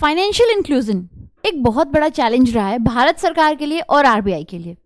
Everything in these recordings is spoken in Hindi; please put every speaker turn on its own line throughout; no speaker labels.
फाइनेंशियल इंक्लूजन एक बहुत बड़ा चैलेंज रहा है भारत सरकार के लिए और आरबीआई के लिए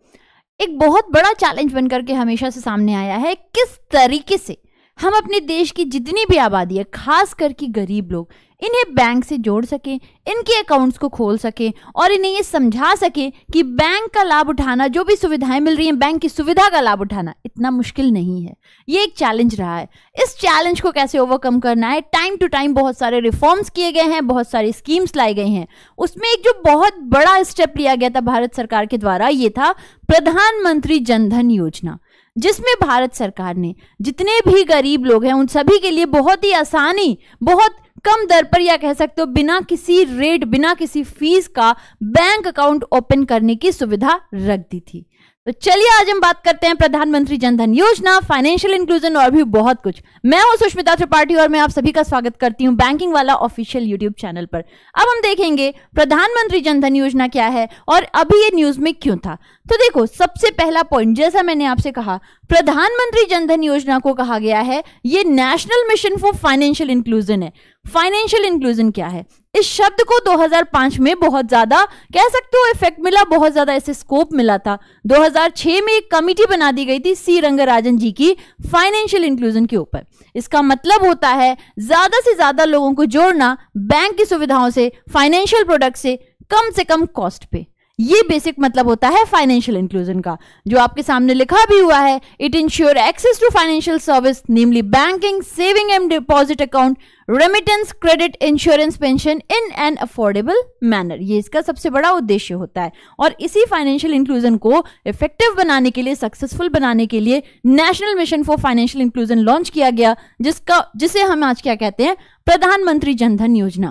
एक बहुत बड़ा चैलेंज बनकर के हमेशा से सामने आया है किस तरीके से हम अपने देश की जितनी भी आबादी है खास करके गरीब लोग इन्हें बैंक से जोड़ सके इनके अकाउंट्स को खोल सके और इन्हें ये समझा सके कि बैंक का लाभ उठाना जो भी सुविधाएं मिल रही हैं बैंक की सुविधा का लाभ उठाना इतना मुश्किल नहीं है ये एक चैलेंज रहा है इस चैलेंज को कैसे ओवरकम करना है टाइम टू टाइम बहुत सारे रिफॉर्म्स किए गए हैं बहुत सारी स्कीम्स लाई गई हैं उसमें एक जो बहुत बड़ा स्टेप लिया गया था भारत सरकार के द्वारा ये था प्रधानमंत्री जनधन योजना जिसमें भारत सरकार ने जितने भी गरीब लोग हैं उन सभी के लिए बहुत ही आसानी बहुत कम दर पर या कह सकते हो बिना किसी रेट बिना किसी फीस का बैंक अकाउंट ओपन करने की सुविधा रख दी थी तो चलिए आज हम बात करते हैं प्रधानमंत्री जनधन योजना फाइनेंशियल इंक्लूजन और भी बहुत कुछ मैं हूं सुष्मिता त्रिपाठी और मैं आप सभी का स्वागत करती हूं बैंकिंग वाला ऑफिशियल यूट्यूब चैनल पर अब हम देखेंगे प्रधानमंत्री जनधन योजना क्या है और अभी ये न्यूज में क्यों था तो देखो सबसे पहला पॉइंट जैसा मैंने आपसे कहा प्रधानमंत्री जनधन योजना को कहा गया है ये national mission for financial inclusion है फाइनेंशियल इंक्लूजन क्या है इस शब्द को 2005 में बहुत ज्यादा कह सकते हो इफेक्ट मिला बहुत ज्यादा इसे स्कोप मिला था 2006 में एक कमिटी बना दी गई थी सी रंगराजन जी की फाइनेंशियल इंक्लूजन के ऊपर इसका मतलब होता है ज्यादा से ज्यादा लोगों को जोड़ना बैंक की सुविधाओं से फाइनेंशियल प्रोडक्ट से कम से कम कॉस्ट पे ये बेसिक मतलब होता है फाइनेंशियल इंक्लूजन का जो आपके सामने लिखा भी हुआ है it ensure access to financial service namely banking saving and deposit account remittance credit insurance pension in an affordable manner ये इसका सबसे बड़ा उद्देश्य होता है और इसी फाइनेंशियल इंक्लूजन को इफेक्टिव बनाने के लिए सक्सेसफुल बनाने के लिए national mission for financial inclusion launch किया गया जिसका जिसे हम आज क्या कहते हैं प्रधानमंत्री जनधन योजना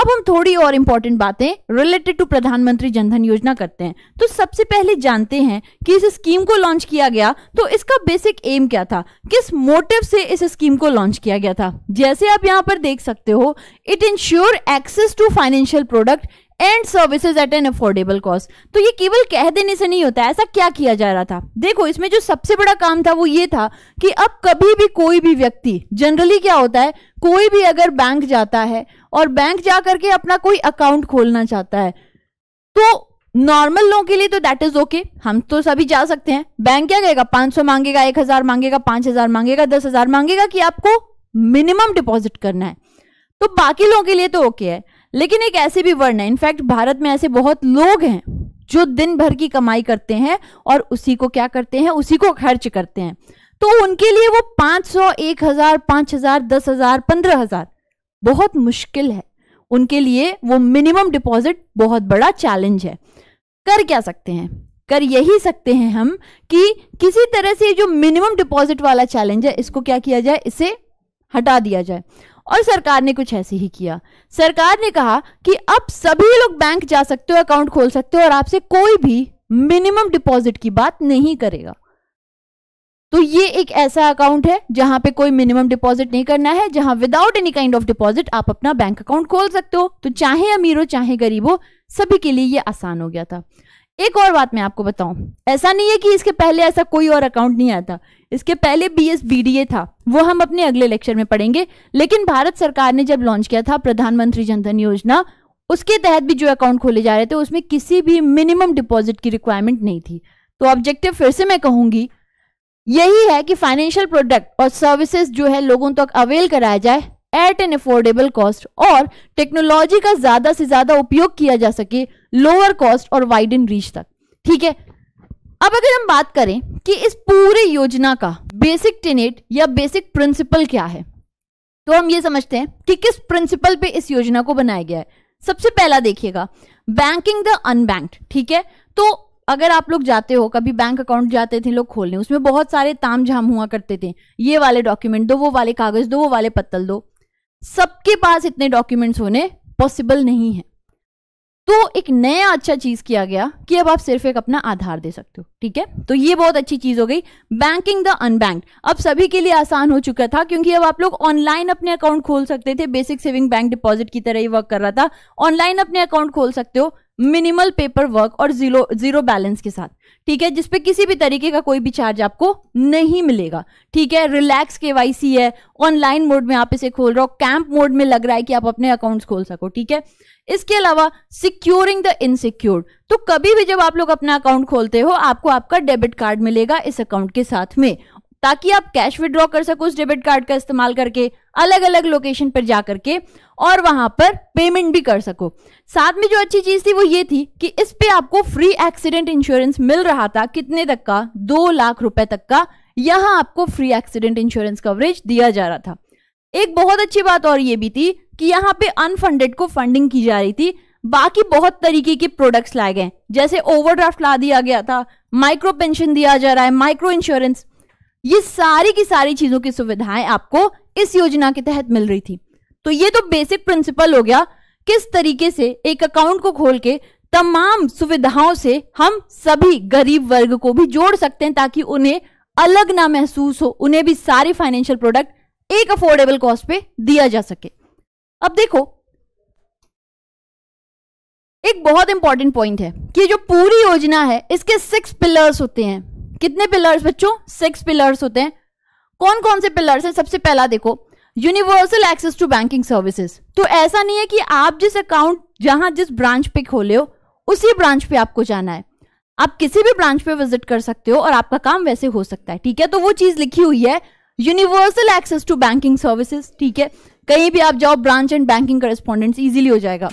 अब हम थोड़ी और इंपॉर्टेंट बातें रिलेटेड टू प्रधानमंत्री जनधन योजना करते हैं तो सबसे पहले जानते हैं कि इस स्कीम को लॉन्च किया गया तो इसका बेसिक एम क्या था किस मोटिव से इस स्कीम को लॉन्च किया गया था जैसे आप यहाँ पर देख सकते हो it ensure access to financial product and services at an affordable cost तो ये केवल कह देने से नहीं होता है ऐसा क्या किया जा रहा था देखो इसमें जो सबसे बड़ा काम था वो ये था कि अब कभी भी कोई भी व्यक्ति जनरली क्या होता है कोई भी अगर बैंक जाता है और बैंक जा करके अपना कोई अकाउंट खोलना चाहता है तो नॉर्मल लोगों के लिए तो दैट इज ओके हम तो सभी जा सकते हैं बैंक क्या कहेगा पांच सौ मांगेगा एक हजार मांगेगा पांच हजार मांगेगा दस हजार मांगेगा कि आपको मिनिमम डिपॉजिट करना है तो बाकी लोगों के लिए तो ओके है लेकिन एक ऐसे भी वर्ण है इनफैक्ट भारत में ऐसे बहुत लोग हैं जो दिन भर की कमाई करते हैं और उसी को क्या करते हैं उसी को खर्च करते हैं तो उनके लिए वो पांच पांच सौ एक हजार हजार दस हजार पंद्रह हजार बहुत मुश्किल है उनके लिए वो मिनिमम डिपॉजिट बहुत बड़ा चैलेंज है कर क्या सकते हैं कर यही सकते हैं हम कि किसी तरह से जो मिनिमम डिपॉजिट वाला चैलेंज है इसको क्या किया जाए इसे हटा दिया जाए और सरकार ने कुछ ऐसे ही किया सरकार ने कहा कि अब सभी लोग बैंक जा सकते हो अकाउंट खोल सकते हो और आपसे कोई भी मिनिमम डिपॉजिट की बात नहीं करेगा तो ये एक ऐसा अकाउंट है जहां पे कोई मिनिमम डिपॉजिट नहीं करना है जहां without any kind of deposit आप अपना बैंक अकाउंट खोल सकते हो तो चाहे अमीर हो चाहे गरीब हो सभी के लिए ये आसान हो गया था एक और बात मैं आपको बताऊं ऐसा नहीं है कि इसके पहले ऐसा कोई और अकाउंट नहीं आया था इसके पहले B S B D A था वो हम अपने अगले लेक्चर में पढ़ेंगे लेकिन भारत सरकार ने जब लॉन्च किया था प्रधानमंत्री जनधन योजना उसके तहत भी जो अकाउंट खोले जा रहे थे उसमें किसी भी मिनिमम डिपॉजिट की रिक्वायरमेंट नहीं थी तो ऑब्जेक्टिव फिर से मैं कहूंगी यही है कि फाइनेंशियल प्रोडक्ट और सर्विसेज जो है लोगों तक तो अवेल कराया जाए एट एन अफोर्डेबल कॉस्ट और टेक्नोलॉजी का ज्यादा से ज्यादा उपयोग किया जा सके लोअर कॉस्ट और वाइड इन रीच तक ठीक है अब अगर हम बात करें कि इस पूरी योजना का बेसिक टेनेट या बेसिक प्रिंसिपल क्या है तो हम ये समझते हैं कि किस प्रिंसिपल पे इस योजना को बनाया गया है सबसे पहला देखिएगा बैंकिंग द अनबैंक ठीक है तो अगर आप लोग जाते हो कभी बैंक अकाउंट जाते थे लोग खोलने उसमें बहुत सारे ताम झाम हुआ करते थे ये वाले डॉक्यूमेंट दो वो वाले कागज दो वो वाले पत्तल दो सबके पास इतने डॉक्यूमेंट्स होने पॉसिबल नहीं है तो एक नया अच्छा चीज किया गया कि अब आप सिर्फ एक अपना आधार दे सकते हो ठीक है तो ये बहुत अच्छी चीज हो गई बैंकिंग द अनबैंक अब सभी के लिए आसान हो चुका था क्योंकि अब आप लोग ऑनलाइन अपने अकाउंट खोल सकते थे बेसिक सेविंग बैंक डिपॉजिट की तरह ही वर्क कर रहा था ऑनलाइन अपने अकाउंट खोल सकते हो मिनिमल पेपर वर्क और जीरो जीरो बैलेंस के साथ ठीक है जिसपे किसी भी तरीके का कोई भी चार्ज आपको नहीं मिलेगा ठीक है रिलैक्स केवाईसी है ऑनलाइन मोड में आप इसे खोल रहे हो कैंप मोड में लग रहा है कि आप अपने अकाउंट्स खोल सको ठीक है इसके अलावा सिक्योरिंग द इनसिक्योर्ड तो कभी भी जब आप लोग अपना अकाउंट खोलते हो आपको आपका डेबिट कार्ड मिलेगा इस अकाउंट के साथ में ताकि आप कैश विड्रॉ कर सको उस डेबिट कार्ड का इस्तेमाल करके अलग अलग लोकेशन पर जा करके और वहां पर पेमेंट भी कर सको साथ में जो अच्छी चीज थी वो ये थी कि इस पे आपको फ्री एक्सीडेंट इंश्योरेंस मिल रहा था कितने तक का दो लाख रुपए तक का यहाँ आपको फ्री एक्सीडेंट इंश्योरेंस कवरेज दिया जा रहा था एक बहुत अच्छी बात और ये भी थी कि यहाँ पे अनफंडेड को फंडिंग की जा रही थी बाकी बहुत तरीके के प्रोडक्ट्स लाए गए जैसे ओवरड्राफ्ट ला दिया गया था माइक्रो पेंशन दिया जा रहा है माइक्रो इंश्योरेंस ये सारी की सारी चीजों की सुविधाएं आपको इस योजना के तहत मिल रही थी तो ये तो बेसिक प्रिंसिपल हो गया किस तरीके से एक अकाउंट को खोल के तमाम सुविधाओं से हम सभी गरीब वर्ग को भी जोड़ सकते हैं ताकि उन्हें अलग ना महसूस हो उन्हें भी सारे फाइनेंशियल प्रोडक्ट एक अफोर्डेबल कॉस्ट पे दिया जा सके अब देखो एक बहुत इंपॉर्टेंट पॉइंट है कि जो पूरी योजना है इसके सिक्स पिलर्स होते हैं कितने पिलर्स बच्चों सिक्स पिलर्स होते हैं कौन कौन से पिलर्स हैं सबसे पहला देखो universal access to banking services तो ऐसा नहीं है कि आप जिस अकाउंट जहां जिस ब्रांच पे खोले हो उसी ब्रांच पे आपको जाना है आप किसी भी ब्रांच पे विजिट कर सकते हो और आपका काम वैसे हो सकता है ठीक है तो वो चीज लिखी हुई है universal access to banking services ठीक है कहीं भी आप जाओ branch and banking correspondent easily हो जाएगा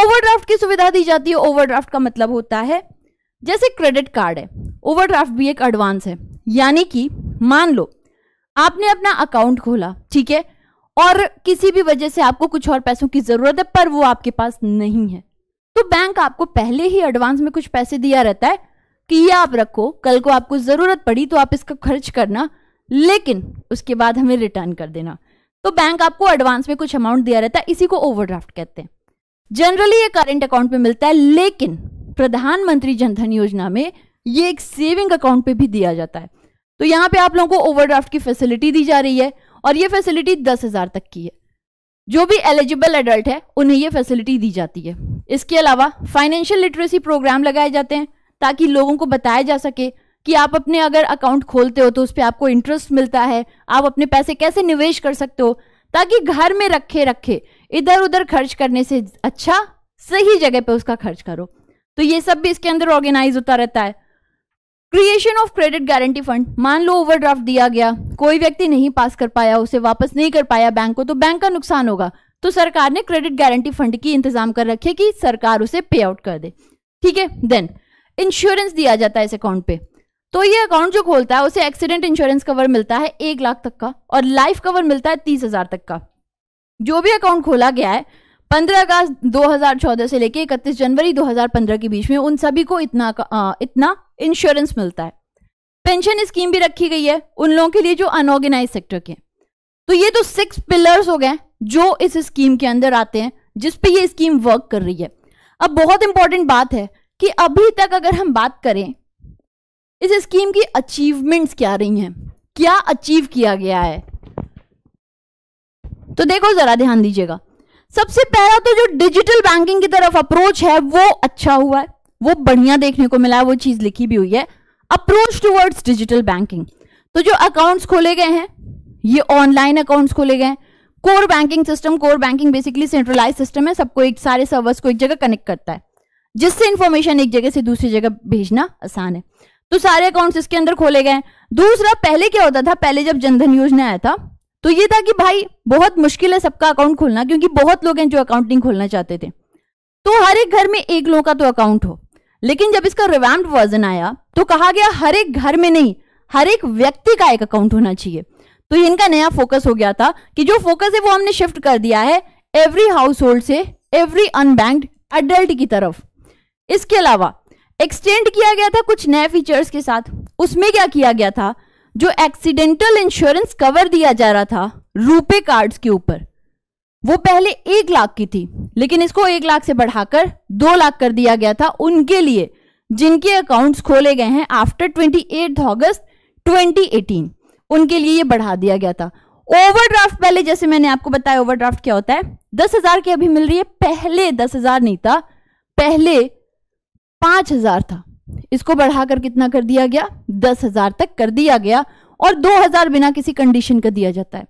ओवरड्राफ्ट की सुविधा दी जाती है ओवरड्राफ्ट का मतलब होता है जैसे क्रेडिट कार्ड है ओवरड्राफ्ट भी एक एडवांस है यानी कि मान लो आपने अपना अकाउंट खोला ठीक है और किसी भी वजह से आपको कुछ और पैसों की ज़रूरत है पर वो आपके पास नहीं है तो बैंक आपको पहले ही एडवांस में कुछ पैसे दिया रहता है कि ये आप रखो कल को आपको ज़रूरत पड़ी तो आप इसका खर्च करना लेकिन उसके बाद हमें रिटर्न कर देना तो बैंक आपको एडवांस में कुछ अमाउंट दिया रहता है इसी को ओवरड्राफ्ट कहते हैं जनरली ये करंट अकाउंट में मिलता है लेकिन प्रधानमंत्री जनधन योजना में ये एक सेविंग अकाउंट पे भी दिया जाता है तो यहाँ पे आप लोगों को ओवरड्राफ्ट की फैसिलिटी दी जा रही है और ये फैसिलिटी दस हजार तक की है जो भी एलिजिबल एडल्ट है उन्हें ये फैसिलिटी दी जाती है इसके अलावा फाइनेंशियल लिटरेसी प्रोग्राम लगाए जाते हैं ताकि लोगों को बताया जा सके कि आप अपने अगर अकाउंट खोलते हो तो उस पर आपको इंटरेस्ट मिलता है आप अपने पैसे कैसे निवेश कर सकते हो ताकि घर में रखे रखे इधर उधर खर्च करने से अच्छा सही जगह पे उसका खर्च करो तो ये सब भी इसके अंदर ऑर्गेनाइज होता रहता है creation of credit guarantee fund मान लो ओवरड्राफ्ट दिया गया कोई व्यक्ति नहीं पास कर पाया उसे वापस नहीं कर पाया बैंक को तो बैंक का नुकसान होगा तो सरकार ने क्रेडिट गारंटी फंड की इंतजाम कर रखे कि सरकार उसे पे आउट कर दे ठीक है देन इंश्योरेंस दिया जाता है इस अकाउंट पे तो ये अकाउंट जो खोलता है उसे एक्सीडेंट इंश्योरेंस कवर मिलता है एक लाख तक का और लाइफ कवर मिलता है तीस हजार तक का जो भी अकाउंट खोला गया है पंद्रह अगस्त दो हजार चौदह से लेकर इकतीस जनवरी दो हजार पंद्रह के बीच में उन सभी को इतना आ, इतना इंश्योरेंस मिलता है पेंशन स्कीम भी रखी गई है उन लोगों के लिए जो अनऑर्गेनाइज सेक्टर के तो ये तो सिक्स पिलर्स हो गए जो इस स्कीम के अंदर आते हैं जिसपे ये स्कीम वर्क कर रही है अब बहुत इंपॉर्टेंट बात है कि अभी तक अगर हम बात करें इस स्कीम की अचीवमेंट्स क्या रही हैं क्या अचीव किया गया है तो देखो जरा ध्यान दीजिएगा सबसे पहला तो जो डिजिटल बैंकिंग की तरफ अप्रोच है वो अच्छा हुआ है वो बढ़िया देखने को मिला है वो चीज लिखी भी हुई है अप्रोच टूवर्ड्स डिजिटल बैंकिंग तो जो अकाउंट्स खोले गए हैं ये ऑनलाइन अकाउंट्स खोले गए हैं core banking system core banking basically centralise system है सबको एक सारे सर्वर्स को एक जगह कनेक्ट करता है जिससे इंफॉर्मेशन एक जगह से दूसरी जगह भेजना आसान है तो सारे अकाउंट्स इसके अंदर खोले गए दूसरा पहले क्या होता था पहले जब जनधन योजना आया था तो ये था कि भाई बहुत मुश्किल है सबका अकाउंट खोलना क्योंकि बहुत लोग हैं जो अकाउंट नहीं खोलना चाहते थे तो हर एक घर में एक लोगों का तो अकाउंट हो लेकिन जब इसका रिवैम्ड वर्जन आया तो कहा गया हर एक घर में नहीं हर एक व्यक्ति का एक अकाउंट होना चाहिए तो इनका नया फोकस हो गया था कि जो फोकस है वो हमने शिफ्ट कर दिया है एवरी हाउस होल्ड से एवरी अनबैंक्ड एडल्ट की तरफ इसके अलावा एक्सटेंड किया गया था कुछ नए फीचर्स के साथ उसमें क्या किया गया था जो एक्सीडेंटल इंश्योरेंस कवर दिया जा रहा था रूपे कार्ड्स के ऊपर वो पहले एक लाख की थी लेकिन इसको एक लाख से बढ़ाकर दो लाख कर दिया गया था उनके लिए जिनके अकाउंट्स खोले गए हैं after twenty eight August twenty eighteen उनके लिए ये बढ़ा दिया गया था ओवरड्राफ्ट पहले जैसे मैंने आपको बताया ओवरड्राफ्ट क्या होता है दस हजार की अभी मिल रही है पहले दस हजार नहीं था पहले पांच हजार था इसको बढ़ाकर कितना कर दिया गया दस हजार तक कर दिया गया और दो हजार बिना किसी कंडीशन का दिया जाता है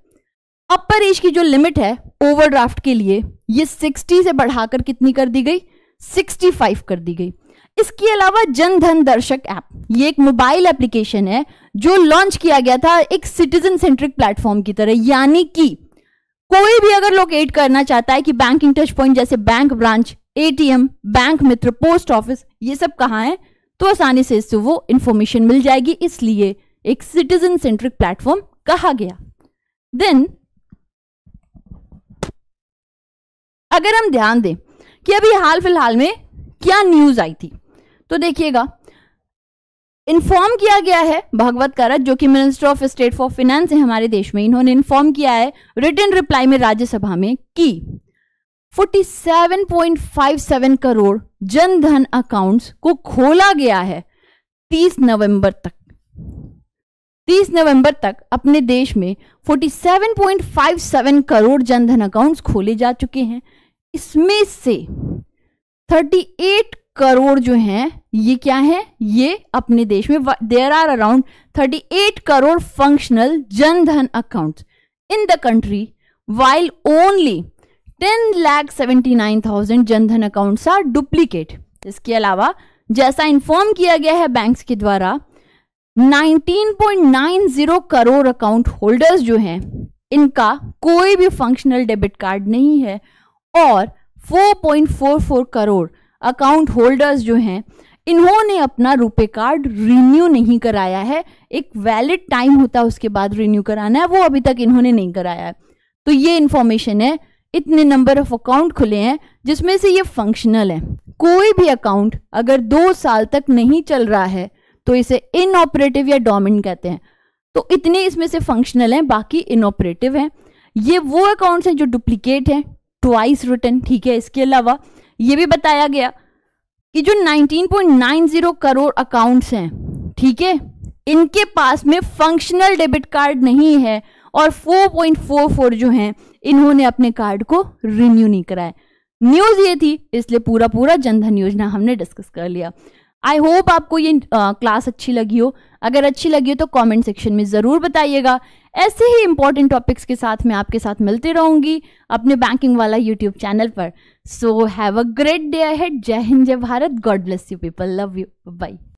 अपर एज की जो लिमिट है ओवरड्राफ्ट के लिए ये सिक्सटी से बढ़ाकर कितनी कर दी गई फाइव कर दी गई इसके अलावा जन धन दर्शक ऐप ये एक मोबाइल एप्लीकेशन है जो लॉन्च किया गया था एक सिटीजन सेंट्रिक प्लेटफॉर्म की तरह यानी कि कोई भी अगर लोकेट करना चाहता है कि बैंकिंग टच पॉइंट जैसे बैंक ब्रांच एटीएम बैंक मित्र पोस्ट ऑफिस ये सब कहा है तो आसानी से इससे वो इंफॉर्मेशन मिल जाएगी इसलिए एक सिटीजन सेंट्रिक प्लेटफॉर्म कहा गया देन अगर हम ध्यान दें कि अभी हाल फिलहाल में क्या न्यूज आई थी तो देखिएगा इन्फॉर्म किया गया है भगवत कारत जो कि minister of state for finance है हमारे देश में इन्होंने इन्फॉर्म किया है रिटर्न रिप्लाई में राज्यसभा में कि 47.57 करोड़ जन धन अकाउंट्स को खोला गया है 30 नवंबर तक 30 नवंबर तक अपने देश में 47.57 करोड़ जनधन अकाउंट्स खोले जा चुके हैं इसमें से 38 करोड़ जो हैं ये क्या है ये अपने देश में there are around 38 crore functional Jan Dhan accounts in the country while only ten lakh seventy nine thousand Jan Dhan account are duplicate इसके अलावा जैसा इन्फॉर्म किया गया है बैंक्स के द्वारा 19.90 करोड़ अकाउंट होल्डर्स जो हैं इनका कोई भी फंक्शनल डेबिट कार्ड नहीं है और 4.44 करोड़ अकाउंट होल्डर्स जो हैं इन्होंने अपना रुपे कार्ड रिन्यू नहीं कराया है एक वैलिड टाइम होता है उसके बाद रिन्यू कराना है वो अभी तक इन्होंने नहीं कराया है तो ये इन्फॉर्मेशन है इतने नंबर ऑफ अकाउंट खुले हैं जिसमें से ये फंक्शनल है कोई भी अकाउंट अगर दो साल तक नहीं चल रहा है तो इसे इनऑपरेटिव या डोमिन कहते हैं तो इतने इसमें से फंक्शनल हैं बाकी इनऑपरेटिव हैं ये वो अकाउंट्स हैं जो डुप्लीकेट हैं ट्वाइस रिटर्न ठीक है इसके अलावा ये भी बताया गया कि जो 19.90 करोड़ अकाउंट्स हैं ठीक है इनके पास में फंक्शनल डेबिट कार्ड नहीं है और 4.44 जो हैं इन्होंने अपने कार्ड को रिन्यू नहीं कराया न्यूज़ ये थी इसलिए पूरा पूरा जनधन योजना हमने डिस्कस कर लिया आई होप आपको ये क्लास क्लास अच्छी लगी हो अगर अच्छी लगी हो तो कमेंट सेक्शन में ज़रूर बताइएगा ऐसे ही इंपॉर्टेंट टॉपिक्स के साथ मैं आपके साथ मिलती रहूँगी अपने बैंकिंग वाला यूट्यूब चैनल पर so have a great day ahead जय हिंद जय Bharat God bless you people love you by